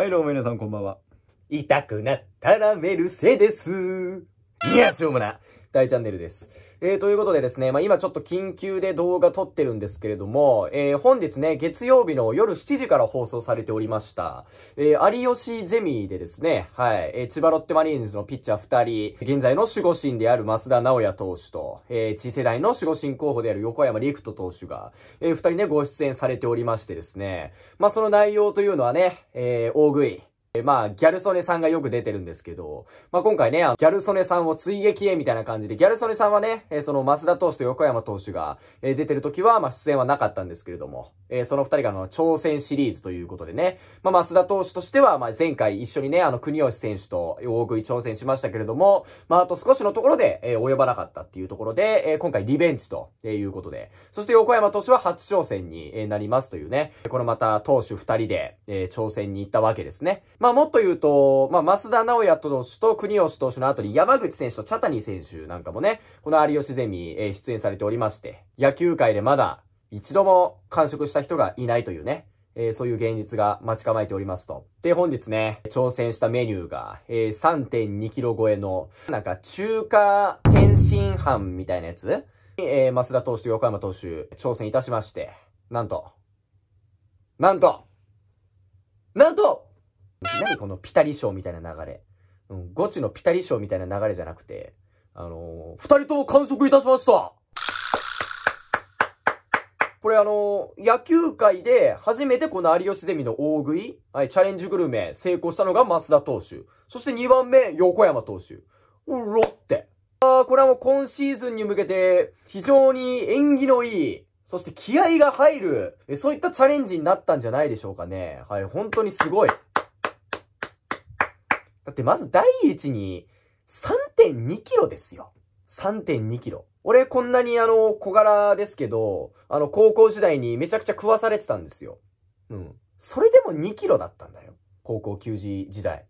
はいどうも皆さんこんばんは痛くなったらメルセデスいやしょうもない。大チャンネルです。えー、ということでですね、まあ、今ちょっと緊急で動画撮ってるんですけれども、えー、本日ね、月曜日の夜7時から放送されておりました、えー、有吉ゼミでですね、はい、えー、千葉ロッテマリーンズのピッチャー2人、現在の守護神である増田直也投手と、えー、次世代の守護神候補である横山陸人投手が、えー、2人ね、ご出演されておりましてですね、まあ、その内容というのはね、えー、大食い、まあ、ギャル曽根さんがよく出てるんですけど、まあ今回ね、ギャル曽根さんを追撃へみたいな感じで、ギャル曽根さんはね、えその増田投手と横山投手が、え出てる時は、まあ出演はなかったんですけれども、えその二人があの、挑戦シリーズということでね、まあ増田投手としては、まあ前回一緒にね、あの、国吉選手と大食い挑戦しましたけれども、まああと少しのところで、え及ばなかったっていうところで、え今回リベンジということで、そして横山投手は初挑戦になりますというね、このまた投手二人で、え挑戦に行ったわけですね。まあもっと言うと、まあ増田直也投手と国吉投手の後に山口選手と茶谷選手なんかもね、この有吉ゼミ、えー、出演されておりまして、野球界でまだ一度も完食した人がいないというね、えー、そういう現実が待ち構えておりますと。で、本日ね、挑戦したメニューが、えー、3.2キロ超えの、なんか中華天津飯みたいなやつえー、増田投手と横山投手、挑戦いたしまして、なんと、なんと、なんと何このピタリ賞みたいな流れ。うん、ゴチのピタリ賞みたいな流れじゃなくて、あのー、二人とも観測いたしましたこれあのー、野球界で初めてこの有吉ゼミの大食い、はい、チャレンジグルメ成功したのが松田投手。そして2番目、横山投手。うロッテ。あこれはもう今シーズンに向けて非常に縁起のいい、そして気合が入る、そういったチャレンジになったんじゃないでしょうかね。はい、本当にすごい。だってまず第一に3.2キロですよ。3.2キロ。俺こんなにあの小柄ですけど、あの高校時代にめちゃくちゃ食わされてたんですよ。うん。それでも2キロだったんだよ。高校球児時代。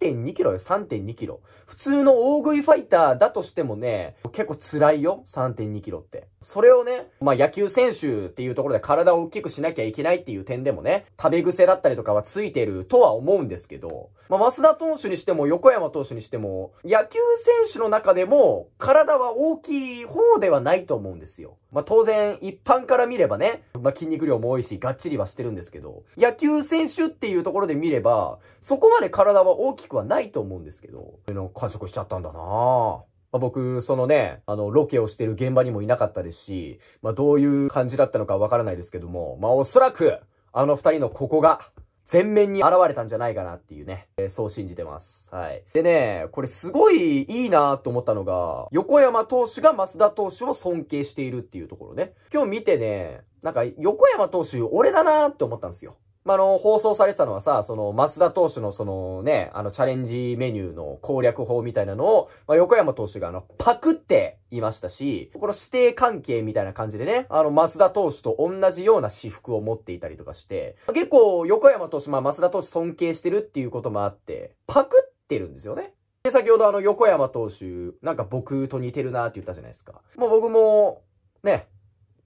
3.2キロよ、3.2キロ。普通の大食いファイターだとしてもね、結構辛いよ、3.2キロって。それをね、まあ野球選手っていうところで体を大きくしなきゃいけないっていう点でもね、食べ癖だったりとかはついてるとは思うんですけど、まあ増田投手にしても横山投手にしても、野球選手の中でも体は大きい方ではないと思うんですよ。まあ当然一般から見ればね、まあ筋肉量も多いし、がっちりはしてるんですけど、野球選手っていうところで見れば、そこまで体は大きくはないと思うんですけど、完食しちゃったんだなぁ。まあ、僕、そのね、あの、ロケをしてる現場にもいなかったですし、まあ、どういう感じだったのかわからないですけども、まあ、おそらく、あの二人のここが、全面に現れたんじゃないかなっていうね、えー、そう信じてます。はい。でね、これすごいいいなと思ったのが、横山投手が増田投手を尊敬しているっていうところね。今日見てね、なんか横山投手俺だなって思ったんですよ。まあ、の、放送されてたのはさ、その、増田投手のそのね、あの、チャレンジメニューの攻略法みたいなのを、まあ、横山投手があの、パクっていましたし、この指定関係みたいな感じでね、あの、増田投手と同じような私服を持っていたりとかして、結構、横山投手、まあ、増田投手尊敬してるっていうこともあって、パクってるんですよね。で、先ほどあの、横山投手、なんか僕と似てるなって言ったじゃないですか。もう僕も、ね、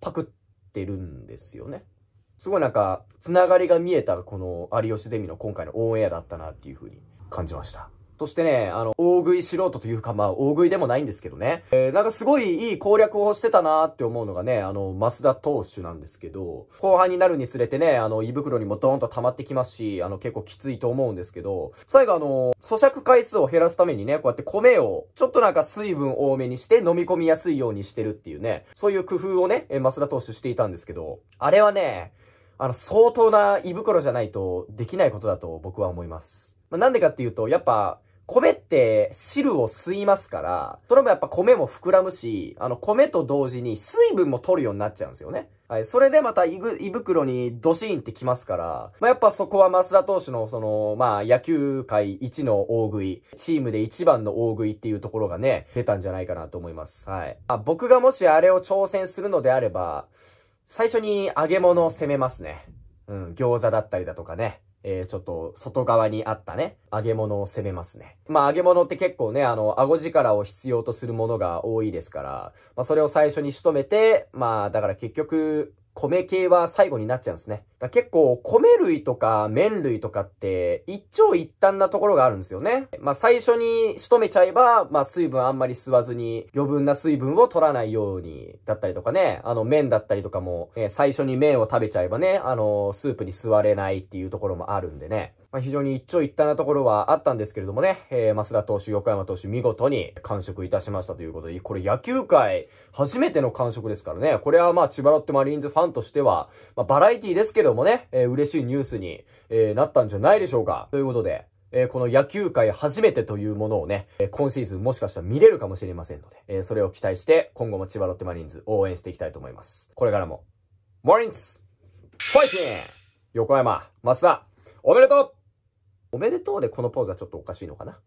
パクってるんですよね。すごいなんか、つながりが見えた、この有吉ゼミの今回のオンエアだったなっていうふうに感じました。そしてね、あの、大食い素人というか、まあ、大食いでもないんですけどね。えー、なんかすごいいい攻略をしてたなって思うのがね、あの、増田投手なんですけど、後半になるにつれてね、あの、胃袋にもドーンと溜まってきますし、あの、結構きついと思うんですけど、最後あの、咀嚼回数を減らすためにね、こうやって米を、ちょっとなんか水分多めにして飲み込みやすいようにしてるっていうね、そういう工夫をね、増田投手していたんですけど、あれはね、あの、相当な胃袋じゃないとできないことだと僕は思います。まあ、なんでかっていうと、やっぱ、米って汁を吸いますから、それもやっぱ米も膨らむし、あの米と同時に水分も取るようになっちゃうんですよね。はい、それでまた胃袋にドシーンってきますから、まあ、やっぱそこは増田投手のその、まあ野球界一の大食い、チームで一番の大食いっていうところがね、出たんじゃないかなと思います。はい。あ僕がもしあれを挑戦するのであれば、最初に揚げ物を攻めますね。うん、餃子だったりだとかね。えー、ちょっと外側にあったね、揚げ物を攻めますね。まあ揚げ物って結構ね、あの、顎力を必要とするものが多いですから、まあそれを最初に仕留めて、まあだから結局、米系は最後になっちゃうんですね。だ結構、米類とか麺類とかって、一長一短なところがあるんですよね。まあ、最初に仕留めちゃえば、まあ、水分あんまり吸わずに、余分な水分を取らないように、だったりとかね、あの、麺だったりとかも、ね、最初に麺を食べちゃえばね、あの、スープに吸われないっていうところもあるんでね。まあ、非常に一長一短なところはあったんですけれどもね、えー、増田投手、横山投手、見事に完食いたしましたということで、これ野球界初めての完食ですからね、これはまあ、千葉ロッテマリーンズファンとしては、まあ、バラエティですけどもね、えー、嬉しいニュースに、えー、なったんじゃないでしょうか。ということで、えー、この野球界初めてというものをね、えー、今シーズンもしかしたら見れるかもしれませんので、えー、それを期待して、今後も千葉ロッテマリーンズ応援していきたいと思います。これからも、マリンズファイティン横山、増田、おめでとうおめでとうでこのポーズはちょっとおかしいのかな。